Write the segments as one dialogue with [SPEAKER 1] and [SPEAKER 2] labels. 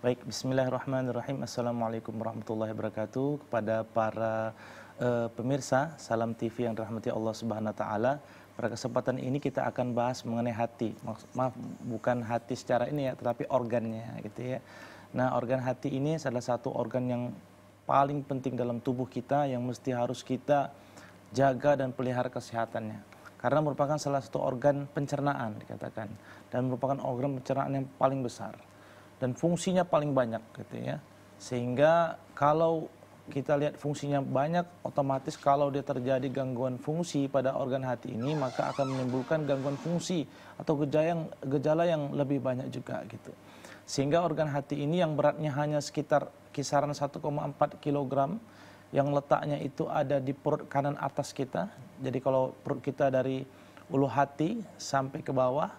[SPEAKER 1] Baik, bismillahirrahmanirrahim. Assalamualaikum warahmatullahi wabarakatuh. Kepada para uh, pemirsa Salam TV yang dirahmati Allah Subhanahu wa taala, pada kesempatan ini kita akan bahas mengenai hati. Maaf, bukan hati secara ini ya, tetapi organnya gitu ya. Nah, organ hati ini adalah satu organ yang paling penting dalam tubuh kita yang mesti harus kita jaga dan pelihara kesehatannya. Karena merupakan salah satu organ pencernaan dikatakan dan merupakan organ pencernaan yang paling besar dan fungsinya paling banyak gitu ya. Sehingga kalau kita lihat fungsinya banyak, otomatis kalau dia terjadi gangguan fungsi pada organ hati ini, maka akan menimbulkan gangguan fungsi atau gejala yang, gejala yang lebih banyak juga gitu. Sehingga organ hati ini yang beratnya hanya sekitar kisaran 1,4 kg, yang letaknya itu ada di perut kanan atas kita. Jadi kalau perut kita dari ulu hati sampai ke bawah,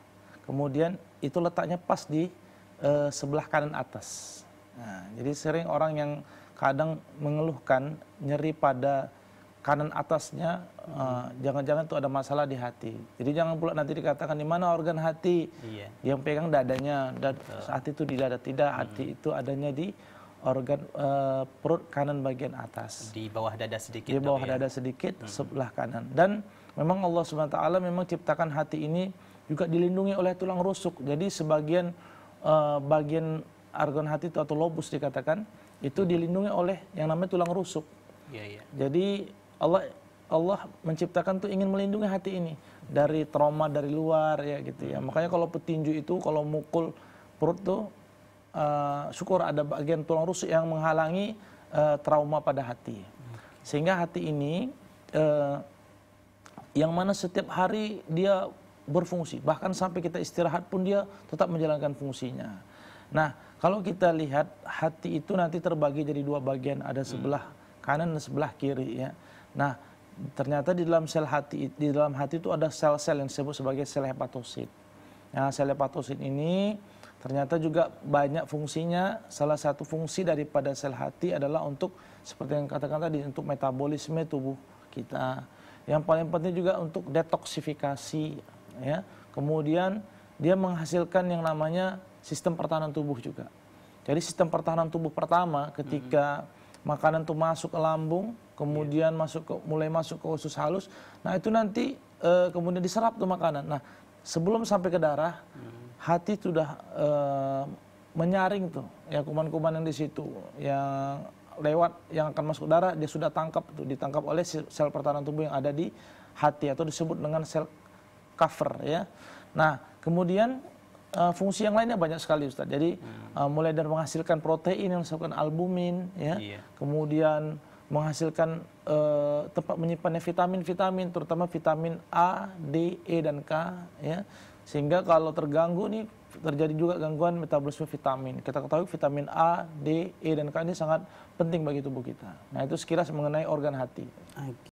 [SPEAKER 1] kemudian itu letaknya pas di Eh, sebelah kanan atas. Nah, jadi sering orang yang kadang mengeluhkan nyeri pada kanan atasnya eh, jangan-jangan uh, itu ada masalah di hati. Jadi jangan pula nanti dikatakan di mana organ hati iya. yang pegang dadanya, dad, Betul. hati itu di dada tidak, hmm. hati itu adanya di organ uh, perut kanan bagian atas. Di bawah dada sedikit. Di bawah ya. dada ya? sedikit hmm. sebelah kanan. Dan memang Allah Subhanahu wa taala memang ciptakan hati ini juga dilindungi oleh tulang rusuk. Jadi sebagian Eh, bagian argon hati atau lobus dikatakan itu dilindungi oleh yang namanya tulang rusuk. Ya, ya. Jadi Allah Allah menciptakan tuh ingin melindungi hati ini dari trauma dari luar ya gitu ya. Makanya kalau petinju itu kalau mukul perut tuh uh, syukur ada bagian tulang rusuk yang menghalangi uh, trauma pada hati. Sehingga hati ini uh, yang mana setiap hari dia berfungsi. Bahkan sampai kita istirahat pun dia tetap menjalankan fungsinya. Nah, kalau kita lihat hati itu nanti terbagi jadi dua bagian, ada hmm. sebelah kanan dan sebelah kiri ya. Nah, ternyata di dalam sel hati di dalam hati itu ada sel-sel yang disebut sebagai sel hepatosit. Nah, sel hepatosit ini ternyata juga banyak fungsinya. Salah satu fungsi daripada sel hati adalah untuk seperti yang katakan tadi untuk metabolisme tubuh kita. Yang paling penting juga untuk detoksifikasi ya. Kemudian dia menghasilkan yang namanya sistem pertahanan tubuh juga. Jadi sistem pertahanan tubuh pertama ketika mm-hmm. makanan itu masuk ke lambung, kemudian yeah. masuk ke mulai masuk ke usus halus. Nah, itu nanti e, kemudian diserap tuh makanan. Nah, sebelum sampai ke darah, mm-hmm. hati sudah e, eh, menyaring tuh ya kuman-kuman yang di situ yang lewat yang akan masuk darah dia sudah tangkap tuh ditangkap oleh sel pertahanan tubuh yang ada di hati atau disebut dengan sel cover ya. Nah, kemudian uh, fungsi yang lainnya banyak sekali Ustaz. Jadi hmm. uh, mulai dari menghasilkan protein yang disebutkan albumin ya. Iya. Kemudian menghasilkan uh, tempat menyimpannya vitamin-vitamin terutama vitamin A, D, E dan K ya. Sehingga kalau terganggu nih terjadi juga gangguan metabolisme vitamin. Kita ketahui vitamin A, D, E dan K ini sangat penting bagi tubuh kita. Nah, itu sekilas mengenai organ hati.